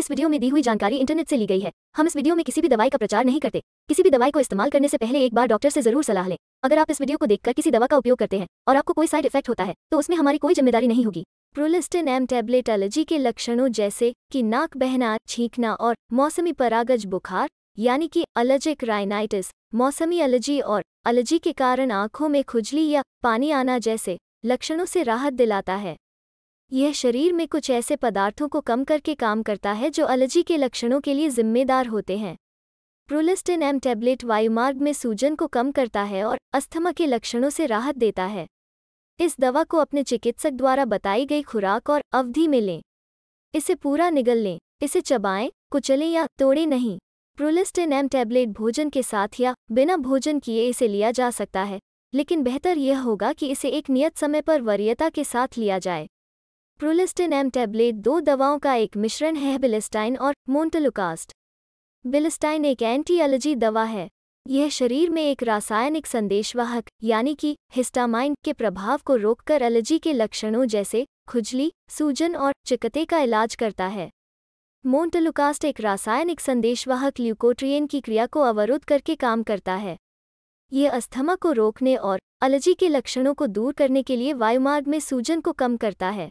इस वीडियो में दी हुई जानकारी इंटरनेट से ली गई है हम इस वीडियो में किसी भी दवाई का प्रचार नहीं करते किसी भी दवाई को इस्तेमाल करने से पहले एक बार डॉक्टर से जरूर सलाह लें अगर आप इस वीडियो को देखकर किसी दवा का उपयोग करते हैं और आपको कोई साइड इफेक्ट होता है तो उसमें हमारी कोई जिम्मेदारी नहीं होगी प्रोलिस्टिन एम टेबलेट एलर्जी के लक्षणों जैसे कि नाक बहना छींकना और मौसमी परागज बुखार यानी कि अलर्जिक राइनाइटिस मौसमी एलर्जी और एलर्जी के कारण आंखों में खुजली या पानी आना जैसे लक्षणों से राहत दिलाता है यह शरीर में कुछ ऐसे पदार्थों को कम करके काम करता है जो एलर्जी के लक्षणों के लिए जिम्मेदार होते हैं प्रोलिस्टिन एम टैबलेट वायुमार्ग में सूजन को कम करता है और अस्थमा के लक्षणों से राहत देता है इस दवा को अपने चिकित्सक द्वारा बताई गई खुराक और अवधि में लें इसे पूरा निगल लें इसे चबाएं कुचलें या तोड़ें नहीं प्रोलिस्टिन एम टैबलेट भोजन के साथ या बिना भोजन किए इसे लिया जा सकता है लेकिन बेहतर यह होगा कि इसे एक नियत समय पर वरीयता के साथ लिया जाए प्रोलिस्टिन एम टैबलेट दो दवाओं का एक मिश्रण है बिलिस्टाइन और मोन्टलुकास्ट बिलिस्टाइन एक एंटी एलर्जी दवा है यह शरीर में एक रासायनिक संदेशवाहक यानी कि हिस्टामाइन के प्रभाव को रोककर एलर्जी के लक्षणों जैसे खुजली सूजन और चिकते का इलाज करता है मोन्टलुकास्ट एक रासायनिक संदेशवाहक ल्यूकोट्रियन की क्रिया को अवरुद्ध करके काम करता है यह अस्थमा को रोकने और एलर्जी के लक्षणों को दूर करने के लिए वायुमार्ग में सूजन को कम करता है